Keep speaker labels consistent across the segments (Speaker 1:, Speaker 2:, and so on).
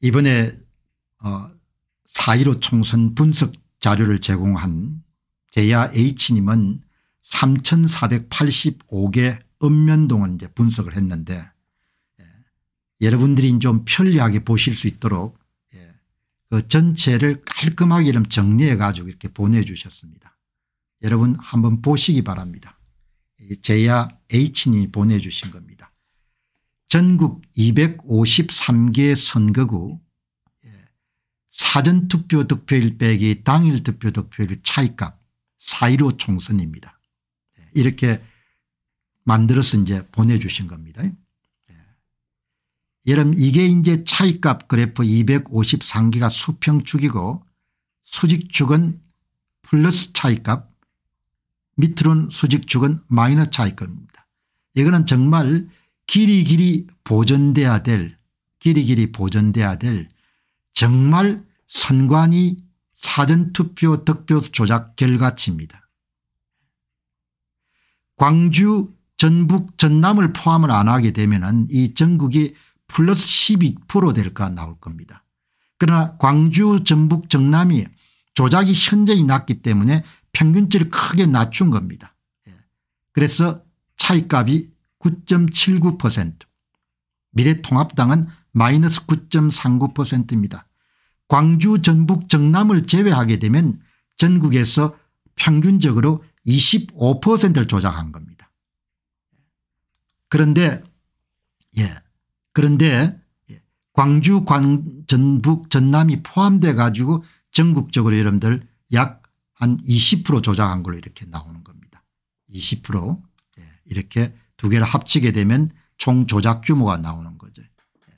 Speaker 1: 이번에 어, 4.15 총선 분석 자료를 제공한 제야 H님은 3485개 읍면동을 이제 분석을 했는데 예. 여러분들이 좀 편리하게 보실 수 있도록 예. 그 전체를 깔끔하게 좀 정리해 가지고 이렇게 보내주셨습니다. 여러분 한번 보시기 바랍니다. 제야 H님이 보내주신 겁니다. 전국 253개 선거구 예, 사전투표 득표일 빼기 당일 투표 득표일 차이값 4.15 총선입니다. 예, 이렇게 만들어서 이제 보내주신 겁니다. 예. 여러분 이게 이제 차이값 그래프 253개가 수평축이고 수직축은 플러스 차이값 밑으로는 수직축은 마이너스 차이값입니다. 이거는 정말 길이 길이 보존돼야 될 길이 길이 보존돼야 될 정말 선관위 사전투표 득표 조작 결과치입니다. 광주 전북 전남을 포함을 안 하게 되면 이 전국이 플러스 12% 될까 나올 겁니다. 그러나 광주 전북 전남이 조작이 현저히 낮기 때문에 평균치를 크게 낮춘 겁니다. 예. 그래서 차이값이 9.79% 미래통합당은 마이너스 9.39%입니다. 광주 전북 정남을 제외하게 되면 전국에서 평균적으로 25%를 조작한 겁니다. 그런데 예 그런데 예, 광주 광 전북 전남이 포함돼 가지고 전국적으로 여러분들 약 한 20% 조작한 걸로 이렇게 나오는 겁니다. 20% 예, 이렇게 두 개를 합치게 되면 총 조작 규모가 나오는 거죠. 예.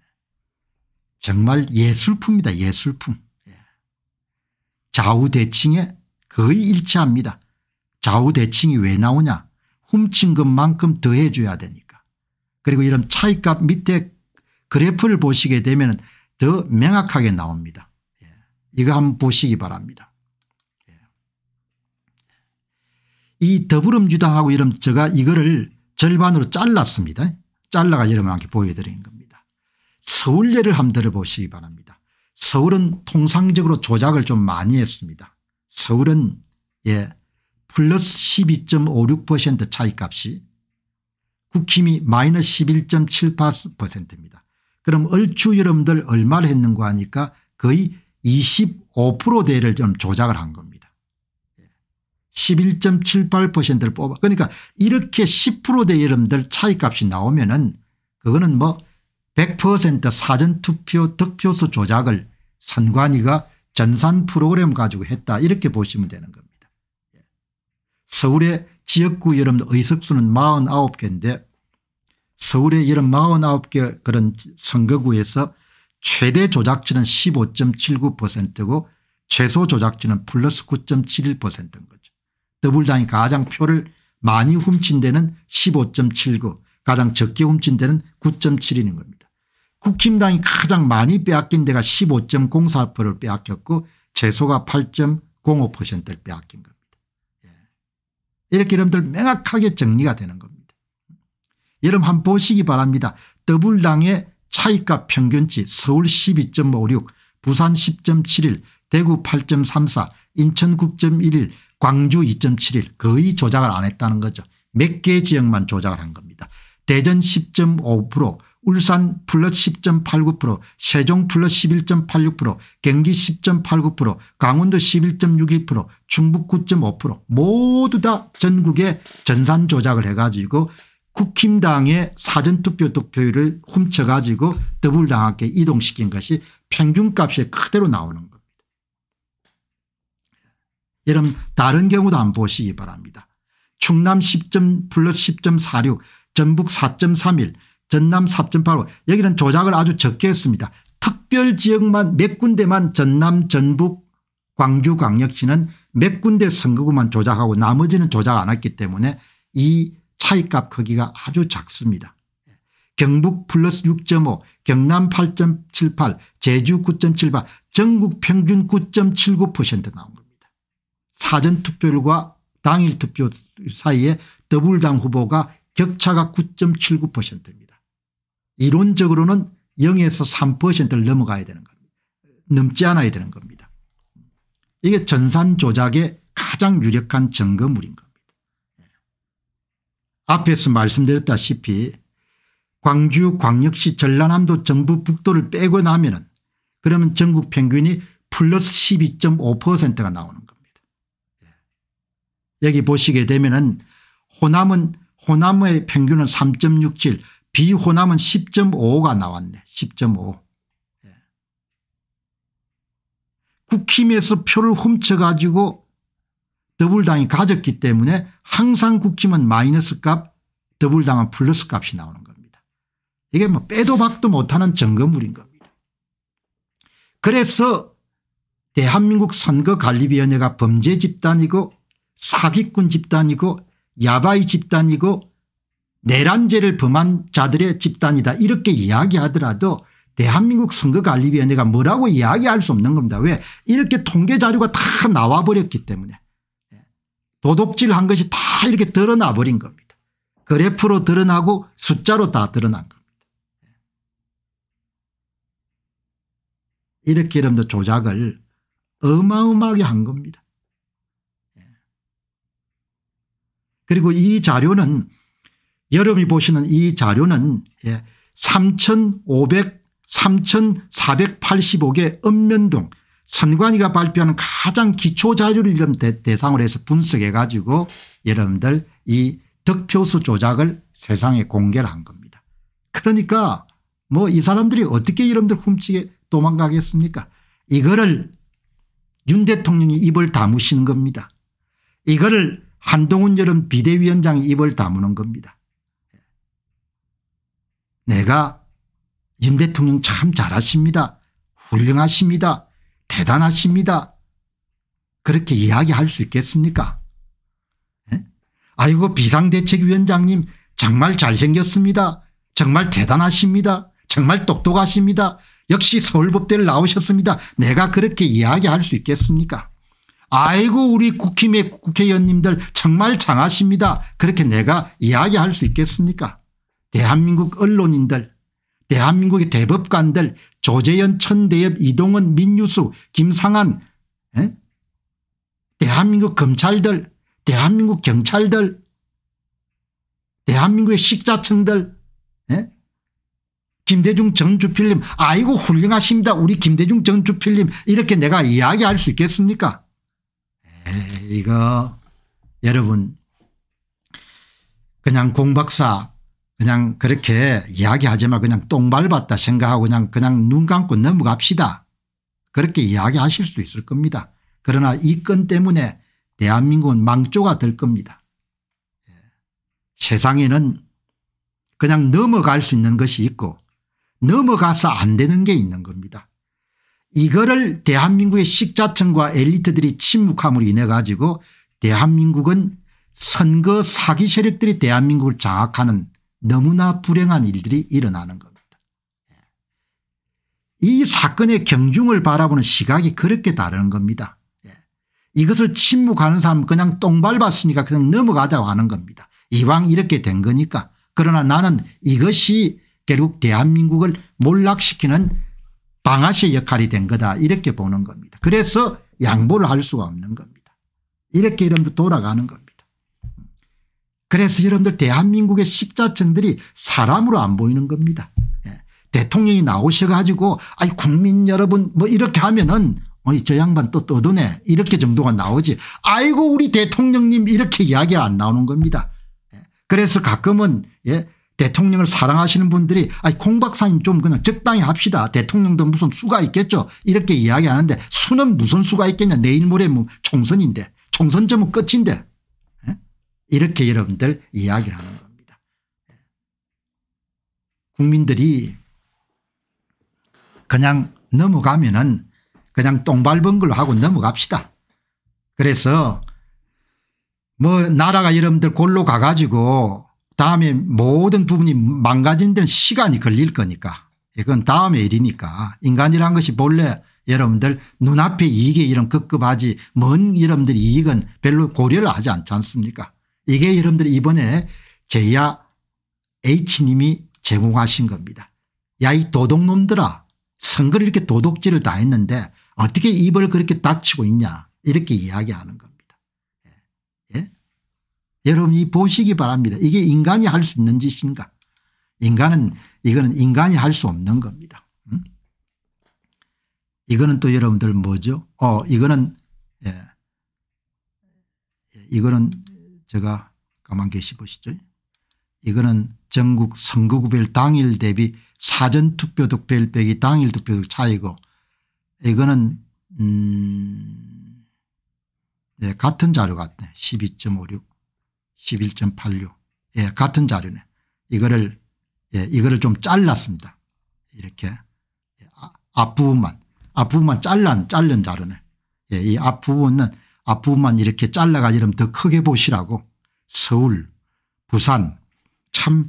Speaker 1: 정말 예술품이다 예술품. 예. 좌우대칭에 거의 일치합니다. 좌우대칭이 왜 나오냐 훔친 것만큼 더해 줘야 되니까. 그리고 이런 차이값 밑에 그래프를 보시게 되면 더 명확하게 나옵니다. 예. 이거 한번 보시기 바랍니다. 이 더불음주당하고 이런 제가 이거를 절반으로 잘랐습니다. 잘라가 여러분한테 보여드리는 겁니다. 서울 예를 한번 들어보시기 바랍니다. 서울은 통상적으로 조작을 좀 많이 했습니다. 서울은 예 플러스 12.56% 차이값이 국힘이 마이너스 11.78%입니다. 그럼 얼추 여러분들 얼마를 했는가 하니까 거의 25% 대를 좀 조작을 한 겁니다. 11.78%를 뽑아 그러니까 이렇게 10%대 여러분들 차이값이 나오면 은 그거는 뭐 100% 사전투표 득표수 조작을 선관위가 전산 프로그램 가지고 했다 이렇게 보시면 되는 겁니다. 예. 서울의 지역구 여러분 의석수는 49개인데 서울의 여름 49개 그런 선거구에서 최대 조작지는 15.79%고 최소 조작지는 플러스 9.71%인 거죠. 더불당이 가장 표를 많이 훔친 데는 15.79 가장 적게 훔친 데는 9.7이는 겁니다. 국힘당이 가장 많이 빼앗긴 데가 15.04%를 빼앗겼고 재소가 8.05%를 빼앗긴 겁니다. 예. 이렇게 여러분들 명확하게 정리가 되는 겁니다. 여러분 한번 보시기 바랍니다. 더블당의 차이값 평균치 서울 12.56 부산 10.71 대구 8.34 인천 9.11 광주 2.71 거의 조작을 안 했다는 거죠. 몇 개 지역만 조작을 한 겁니다. 대전 10.5% 울산 플러스 10.89% 세종 플러스 11.86% 경기 10.89% 강원도 1 1 6 2 충북 9.5% 모두 다 전국에 전산 조작을 해가지고 국힘당의 사전투표 득표율을 훔쳐가지고 더블당하게 이동시킨 것이 평균값에 그대로 나오는 거예요. 여러분 다른 경우도 안 보시기 바랍니다. 충남 10점 플러스 10.46 전북 4.31 전남 4.85 여기는 조작을 아주 적게 했습니다. 특별지역만 몇 군데만 전남 전북 광주광역시는 몇 군데 선거구만 조작하고 나머지는 조작 안 했기 때문에 이 차이값 크기가 아주 작습니다. 경북 플러스 6.5 경남 8.78 제주 9.78 전국 평균 9.79% 나옵니다. 사전투표율과 당일 투표 사이에 더불당 후보가 격차가 9.79%입니다. 이론적으로는 0에서 3%를 넘어가야 되는 겁니다. 넘지 않아야 되는 겁니다. 이게 전산 조작의 가장 유력한 증거물인 겁니다. 예. 앞에서 말씀드렸다시피 광주 광역시 전라남도 정부 북도를 빼고 나면은 그러면 전국 평균이 플러스 12.5%가 나오는 겁니다. 여기 보시게 되면은 호남은 호남의 평균은 3.67 비호남은 10.5가 나왔네 10.5 예. 국힘에서 표를 훔쳐가지고 더블당이 가졌기 때문에 항상 국힘은 마이너스 값 더블당은 플러스 값이 나오는 겁니다. 이게 뭐 빼도 박도 못하는 점검물인 겁니다. 그래서 대한민국 선거관리위원회가 범죄 집단이고 사기꾼 집단이고 야바이 집단이고 내란죄를 범한 자들의 집단이다 이렇게 이야기하더라도 대한민국 선거관리위원회가 뭐라고 이야기할 수 없는 겁니다. 왜 이렇게 통계 자료가 다 나와버렸기 때문에 도덕질한 것이 다 이렇게 드러나버린 겁니다. 그래프로 드러나고 숫자로 다 드러난 겁니다. 이렇게 여러분들 조작을 어마어마하게 한 겁니다. 그리고 이 자료는 여러분이 보시는 이 자료는 3,500 예, 3,485개 읍면동 선관위가 발표하는 가장 기초 자료를 대상으로 해서 분석해 가지고 여러분들 이 득표수 조작을 세상에 공개를 한 겁니다. 그러니까 뭐 이 사람들이 어떻게 여러분들 훔치게 도망가겠습니까 이거를 윤 대통령이 입을 다무시는 겁니다. 이거를 한동훈 여름 비대위원장이 입을 다무는 겁니다. 내가 윤 대통령 참 잘하십니다. 훌륭하십니다. 대단하십니다. 그렇게 이야기할 수 있겠습니까? 에? 예? 아이고 비상대책위원장님 정말 잘생겼습니다. 정말 대단하십니다. 정말 똑똑하십니다. 역시 서울법대를 나오셨습니다. 내가 그렇게 이야기할 수 있겠습니까? 아이고 우리 국힘의 국회의원님들 정말 장하십니다. 그렇게 내가 이야기할 수 있겠습니까 대한민국 언론인들 대한민국의 대법관들 조재현 천대엽 이동원 민유수 김상한 에? 대한민국 검찰들 대한민국 경찰들 대한민국의 식자층들 에? 김대중 전주필님 아이고 훌륭하십니다 우리 김대중 전주필님 이렇게 내가 이야기할 수 있겠습니까 이거 여러분 그냥 공박사 그냥 그렇게 이야기하지 말고 그냥 똥 밟았다 생각하고 그냥 그냥 눈 감고 넘어갑시다. 그렇게 이야기하실 수 있을 겁니다. 그러나 이 건 때문에 대한민국은 망조가 될 겁니다. 예. 세상에는 그냥 넘어갈 수 있는 것이 있고 넘어가서 안 되는 게 있는 겁니다. 이거를 대한민국의 식자층과 엘리트들이 침묵함으로 인해 가지고 대한민국은 선거 사기 세력들이 대한민국을 장악하는 너무나 불행한 일들이 일어나는 겁니다. 예. 이 사건의 경중을 바라보는 시각이 그렇게 다른 겁니다. 예. 이것을 침묵하는 사람 그냥 똥 밟았으니까 그냥 넘어가자고 하는 겁니다. 이왕 이렇게 된 거니까. 그러나 나는 이것이 결국 대한민국을 몰락시키는 방아쇠 역할이 된 거다 이렇게 보는 겁니다. 그래서 양보를 할 수가 없는 겁니다. 이렇게 여러분들 돌아가는 겁니다. 그래서 여러분들 대한민국의 식자층들이 사람으로 안 보이는 겁니다. 예. 대통령이 나오셔가지고 아이 국민 여러분 뭐 이렇게 하면은 어이 저 양반 또 떠드네 이렇게 정도가 나오지 아이고 우리 대통령님 이렇게 이야기 안 나오는 겁니다. 예. 그래서 가끔은 예 대통령을 사랑하시는 분들이 아니 공 박사님 좀 그냥 적당히 합시다. 대통령도 무슨 수가 있겠죠. 이렇게 이야기하는데 수는 무슨 수가 있겠냐. 내일 모레 뭐 총선인데 총선 점은 끝인데 예? 이렇게 여러분들 이야기를 하는 겁니다. 예. 국민들이 그냥 넘어가면은 그냥 똥밟은 걸로 하고 넘어갑시다. 그래서 뭐 나라가 여러분들 골로 가가지고 다음에 모든 부분이 망가진 데는 시간이 걸릴 거니까 이건 다음의 일이니까 인간이란 것이 본래 여러분들 눈앞에 이익에 이런 급급하지 먼 여러분들 이익은 별로 고려를 하지 않지 않습니까 이게 여러분들 이번에 제야 H님이 제공하신 겁니다. 야 이 도둑놈들아 선거를 이렇게 도둑질을 다 했는데 어떻게 입을 그렇게 닥치고 있냐 이렇게 이야기하는 거 여러분이 보시기 바랍니다. 이게 인간이 할 수 있는 짓인가 인간은 이거는 인간이 할 수 없는 겁니다. 음? 이거는 또 여러분들 뭐죠 어 이거는 예. 예. 이거는 제가 가만 계시 보시죠. 이거는 전국 선거구별 당일 대비 사전투표 득표율 빼기 당일 투표율 차이고 이거는 음 네, 같은 자료 같네. 12.56 11.86. 예, 같은 자료네. 이거를, 예, 이거를 좀 잘랐습니다. 이렇게. 예, 아, 앞부분만, 앞부분만 잘란, 잘른 자료네. 예, 이 앞부분은 앞부분만 이렇게 잘라가지고 이더 크게 보시라고 서울, 부산, 참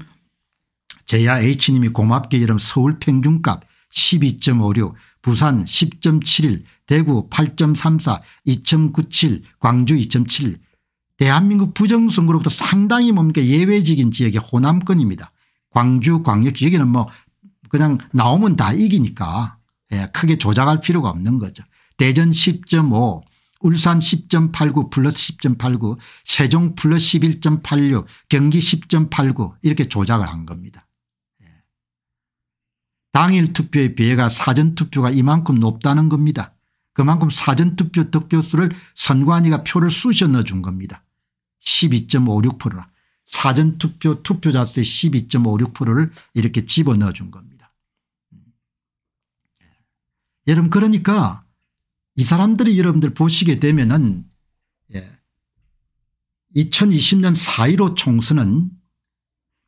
Speaker 1: 제야 H님이 고맙게 이름 서울 평균값 12.56 부산 10.71 대구 8.34 2.97 광주 2 7 대한민국 부정선거로부터 상당히 뭡니까 예외적인 지역이 호남권입니다. 광주 광역시 여기는 뭐 그냥 나오면 다 이기니까 예, 크게 조작할 필요가 없는 거죠. 대전 10.5 울산 10.89 플러스 10.89 세종 플러스 11.86 경기 10.89 이렇게 조작을 한 겁니다. 예. 당일 투표의 비해가 사전투표가 이만큼 높다는 겁니다. 그만큼 사전투표 득표수를 선관위가 표를 쑤셔 넣어준 겁니다. 12.56%라 사전투표 투표자 수의 12.56%를 이렇게 집어넣어 준 겁니다. 예. 여러분 그러니까 이 사람들이 여러분들 보시게 되면은 2020년 예, 4.15 총선은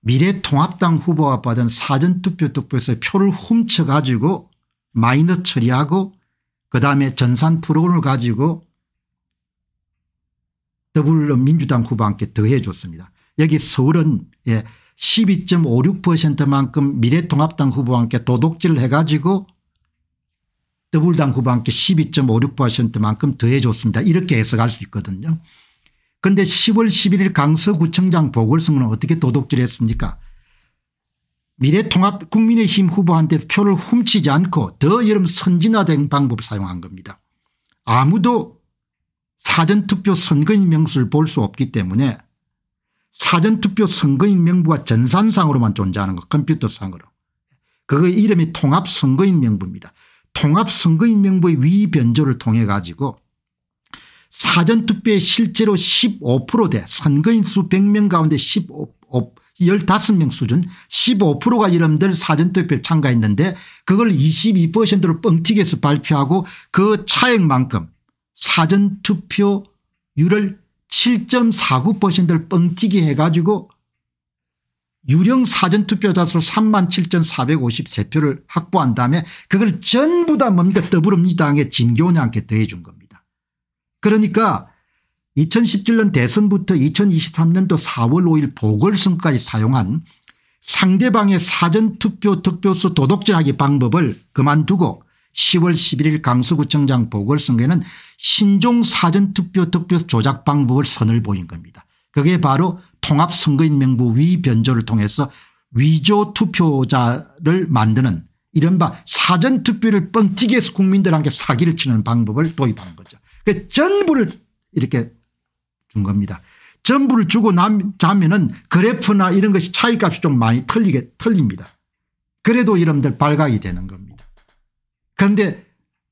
Speaker 1: 미래통합당 후보가 받은 사전투표 투표에서 표를 훔쳐가지고 마이너 처리하고 그다음에 전산 프로그램을 가지고 더불어민주당 후보한테 더해줬습니다. 여기 서울은 12.56%만큼 예, 미래통합당 후보한테 도둑질 을 해가지고 더불당 후보한테 12.56%만큼 더해줬습니다. 이렇게 해석할 수 있거든요. 그런데 10월 11일 강서구청장 보궐선거는 어떻게 도둑질했습니까 미래통합 국민의힘 후보한테 표를 훔치지 않고 더 여름 선진화된 방법을 사용한 겁니다. 아무도 사전투표 선거인명수를 볼 수 없기 때문에 사전투표 선거인명부가 전산상으로만 존재하는 거 컴퓨터상으로. 그거 이름이 통합선거인명부입니다. 통합선거인명부의 위변조를 통해 가지고 사전투표에 실제로 15%대 선거인 수 100명 가운데 15, 15명 수준 15%가 여러분들 사전투표에 참가했는데 그걸 22%로 뻥튀기해서 발표하고 그 차액만큼 사전투표율을 7.49%를 뻥튀기 해가지고 유령 사전투표자수 37,453표를 확보한 다음에 그걸 전부 다 뭡니까 더불어민주당의 진교원한테 더해준 겁니다. 그러니까 2017년 대선부터 2023년도 4월 5일 보궐선까지 사용한 상대방의 사전투표 득표수 도둑질하기 방법을 그만두고 10월 11일 강서구청장 보궐선거에는 신종 사전투표 투표 조작 방법을 선을 보인 겁니다. 그게 바로 통합선거인명부 위변조를 통해서 위조 투표자를 만드는 이른바 사전투표를 뻥튀기 해서 국민들한테 사기를 치는 방법을 도입하는 거죠. 그 전부를 이렇게 준 겁니다. 전부를 주고 자면은 그래프나 이런 것이 차이값이 좀 많이 틀리게 틀립니다. 그래도 이름들 발각이 되는 겁니다. 그런데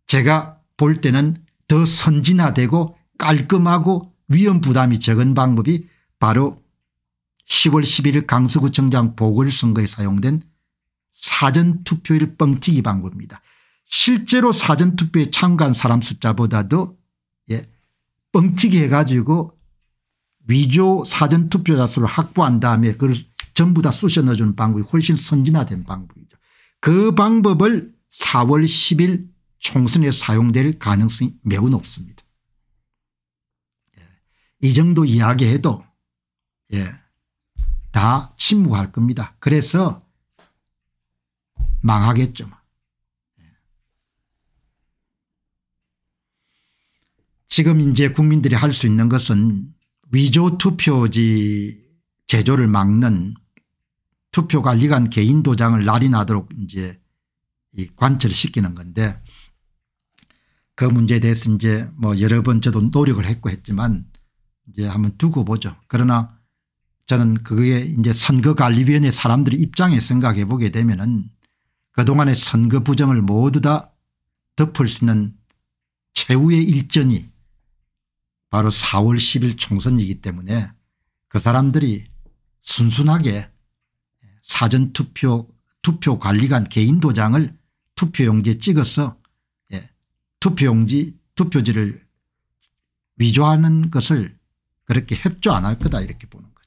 Speaker 1: 제가 볼 때는 더 선진화되고 깔끔하고 위험 부담이 적은 방법이 바로 10월 11일 강서구청장 보궐선거에 사용된 사전투표일 뻥튀기 방법입니다. 실제로 사전투표에 참가한 사람 숫자보다도 예, 뻥튀기 해가지고 위조 사전투표자 수를 확보한 다음에 그걸 전부 다 쑤셔 넣어주는 방법이 훨씬 선진화된 방법이죠. 그 방법을 4월 10일 총선에 사용될 가능성이 매우 높습니다. 예. 이 정도 이야기해도 예, 다 침묵할 겁니다. 그래서 망하겠죠. 예. 지금 이제 국민들이 할 수 있는 것은 위조 투표지 제조를 막는 투표 관리관 개인 도장을 날이 나도록 이제 이 관철시키는 건데 그 문제에 대해서 이제 뭐 여러 번 저도 노력을 했고 했지만 이제 한번 두고 보죠. 그러나 저는 그게 이제 선거관리위원회 사람들의 입장에 생각해 보게 되면은 그동안의 선거 부정을 모두 다 덮을 수 있는 최후의 일전이 바로 4월 10일 총선이기 때문에 그 사람들이 순순하게 사전투표 투표 관리관 개인 도장을 투표용지 찍어서 예, 투표용지 투표지를 위조하는 것을 그렇게 협조 안 할 거다 이렇게 보는 거예요.